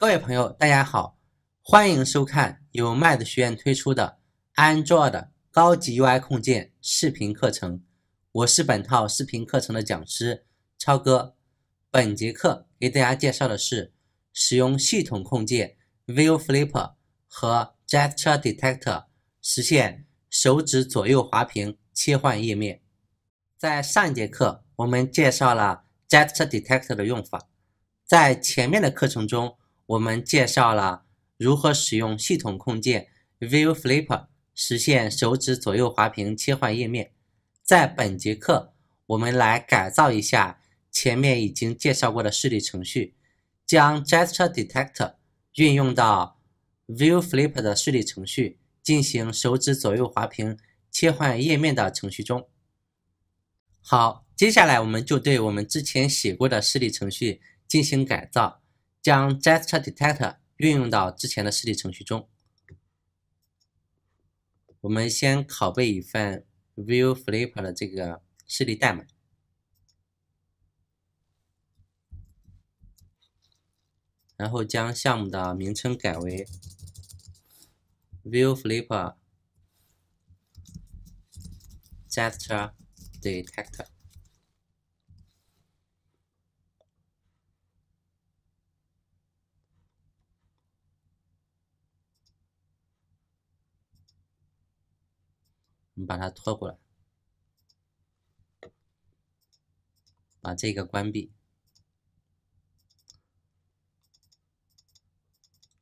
各位朋友，大家好，欢迎收看由麦子学院推出的 Android 高级 UI 控件视频课程。我是本套视频课程的讲师超哥。本节课给大家介绍的是使用系统控件 ViewFlipper 和 GestureDetector 实现手指左右滑屏切换页面。在上一节课，我们介绍了 GestureDetector 的用法。在前面的课程中，我们介绍了如何使用系统控件 ViewFlipper 实现手指左右滑屏切换页面。在本节课，我们来改造一下前面已经介绍过的示例程序，将 GestureDetector 运用到 ViewFlipper 的示例程序进行手指左右滑屏切换页面的程序中。好，接下来我们就对我们之前写过的示例程序进行改造。将 gesture detector 运用到之前的示例程序中。我们先拷贝一份 view flipper 的这个示例代码，然后将项目的名称改为 view flipper gesture detector。你把它拖过来，把这个关闭。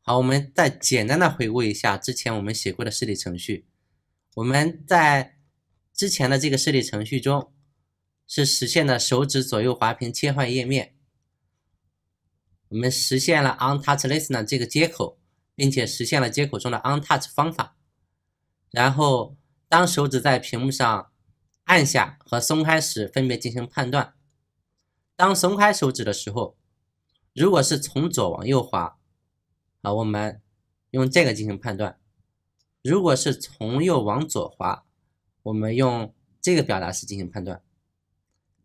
好，我们再简单的回顾一下之前我们写过的示例程序。我们在之前的这个示例程序中，是实现了手指左右滑屏切换页面。我们实现了 onTouchListener 这个接口，并且实现了接口中的 onTouch 方法，然后。当手指在屏幕上按下和松开时，分别进行判断。当松开手指的时候，如果是从左往右滑，啊，我们用这个进行判断；如果是从右往左滑，我们用这个表达式进行判断，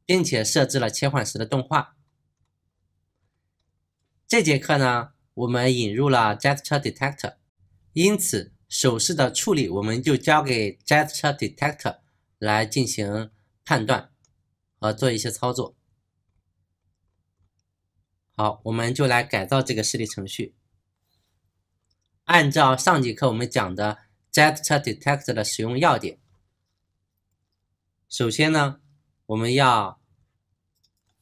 并且设置了切换时的动画。这节课呢，我们引入了 Gesture Detector，因此。手势的处理，我们就交给 Gesture Detector 来进行判断和做一些操作。好，我们就来改造这个示例程序。按照上节课我们讲的 Gesture Detector 的使用要点，首先呢，我们要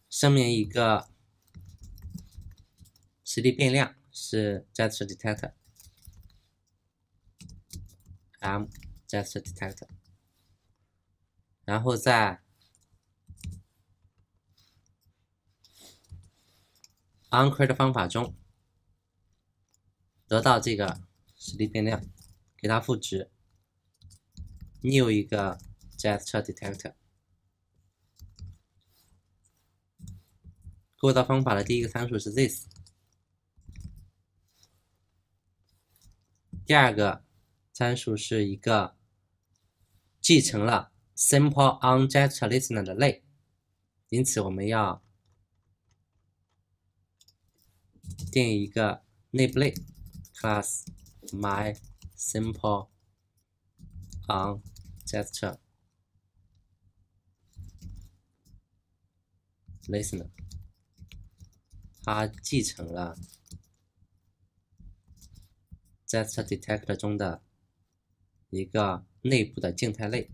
声明一个实例变量是 Gesture Detector。i m j u s t a detector，然后在 on c r e a t 方法中得到这个实例变量，给它赋值。new 一个 gesture detector 构造方法的第一个参数是 this，第二个。参数是一个继承了 SimpleOnGestureListener 的类，因此我们要定一个内部类 class MySimpleOnGestureListener，它继承了 j u s t d e t e c t o r 中的。一个内部的静态类，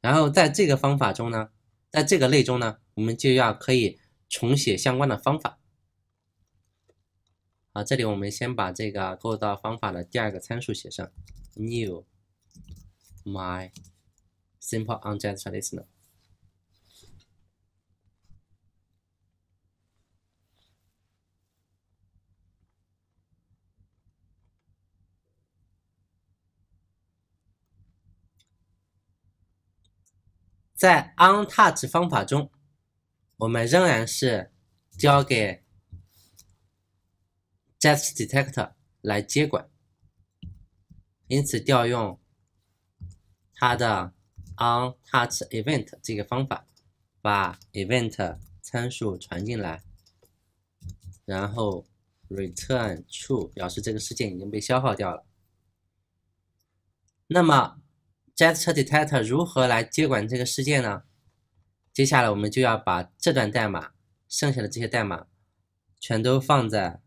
然后在这个方法中呢，在这个类中呢，我们就要可以重写相关的方法。好，这里我们先把这个构造方法的第二个参数写上，new my simple u n j e g e listener。在 onTouch 方法中，我们仍然是交给 j e s t r d e t e c t o r 来接管，因此调用它的 onTouchEvent 这个方法，把 event 参数传进来，然后 return true 表示这个事件已经被消耗掉了。那么，j e s t u r d e t e c t o r 如何来接管这个世界呢？接下来我们就要把这段代码剩下的这些代码全都放在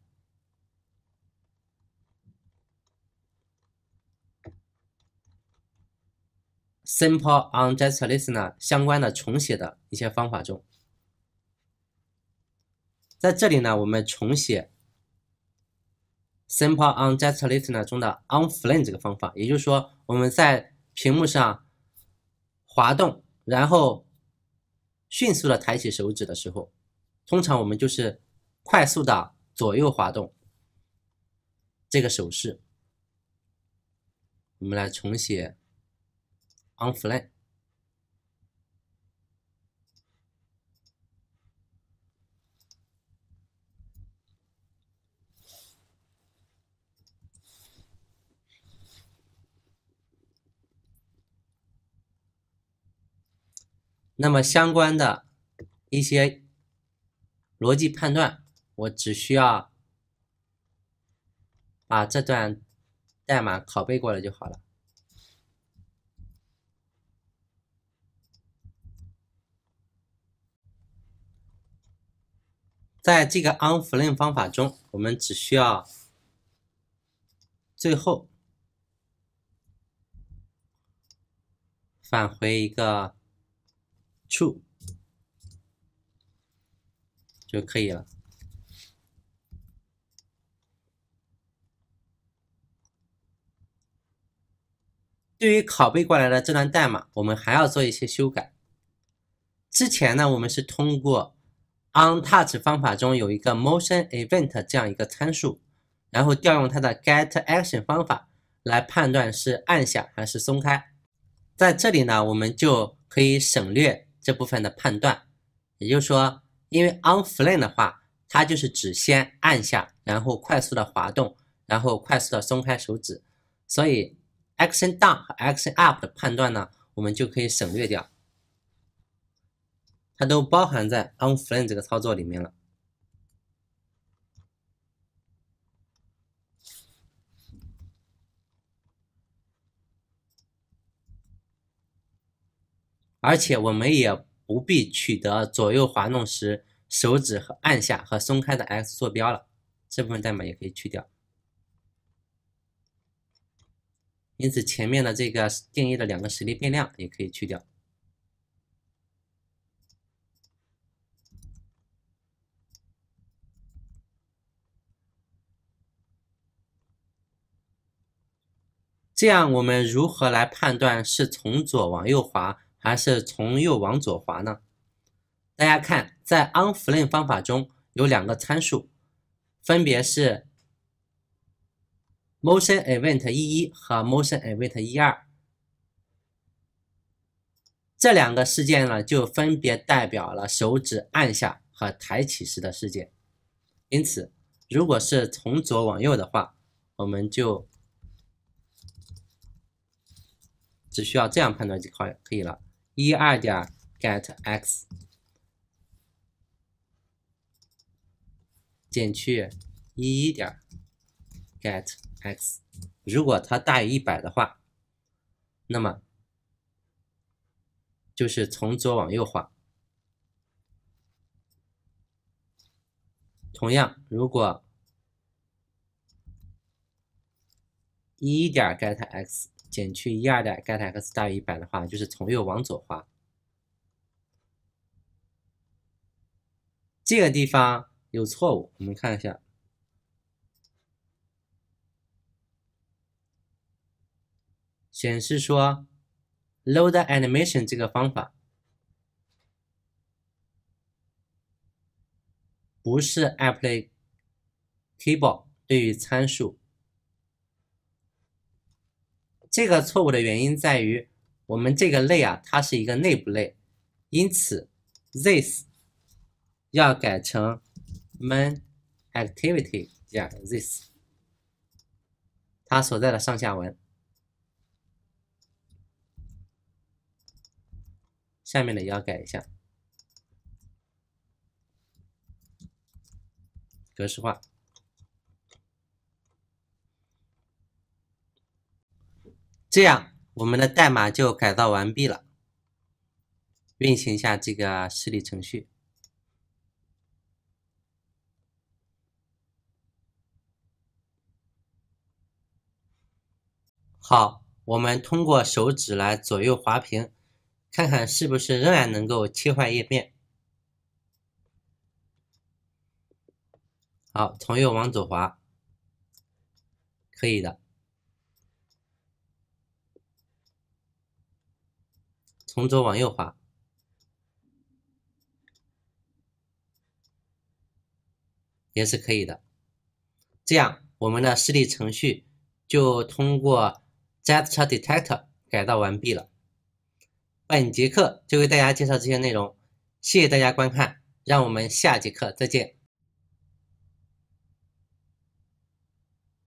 s i m p l e o n j e s t r l i s t e n e r 相关的重写的一些方法中。在这里呢，我们重写 s i m p l e o n j e s t r l i s t e n e r 中的 onFling 这个方法，也就是说我们在屏幕上滑动，然后迅速的抬起手指的时候，通常我们就是快速的左右滑动这个手势。我们来重写 o n f l y 那么相关的，一些逻辑判断，我只需要把这段代码拷贝过来就好了。在这个 u n f l a m e 方法中，我们只需要最后返回一个。true 就可以了。对于拷贝过来的这段代码，我们还要做一些修改。之前呢，我们是通过 onTouch 方法中有一个 MotionEvent 这样一个参数，然后调用它的 getAction 方法来判断是按下还是松开。在这里呢，我们就可以省略。这部分的判断，也就是说，因为 on fling 的话，它就是指先按下，然后快速的滑动，然后快速的松开手指，所以 action down 和 action up 的判断呢，我们就可以省略掉，它都包含在 on fling 这个操作里面了。而且我们也不必取得左右滑动时手指和按下和松开的 x 坐标了，这部分代码也可以去掉。因此前面的这个定义的两个实例变量也可以去掉。这样我们如何来判断是从左往右滑？还是从右往左滑呢？大家看，在 on fling 方法中有两个参数，分别是 motion event 一一和 motion event 一二。这两个事件呢，就分别代表了手指按下和抬起时的事件。因此，如果是从左往右的话，我们就只需要这样判断就可可以了。一二点 get x 减去一一点 get x，如果它大于一百的话，那么就是从左往右画。同样，如果一一点 get x。减去一二的 get x 大于一百的话，就是从右往左画。这个地方有错误，我们看一下，显示说 load animation 这个方法不是 apply cable 对于参数。这个错误的原因在于，我们这个类啊，它是一个内部类，因此 this 要改成 main activity 加 this，它所在的上下文。下面的也要改一下，格式化。这样，我们的代码就改造完毕了。运行一下这个示例程序。好，我们通过手指来左右滑屏，看看是不是仍然能够切换页面。好，从右往左滑，可以的。从左往右滑，也是可以的。这样，我们的示例程序就通过 gesture detector 改造完毕了。本节课就为大家介绍这些内容，谢谢大家观看，让我们下节课再见。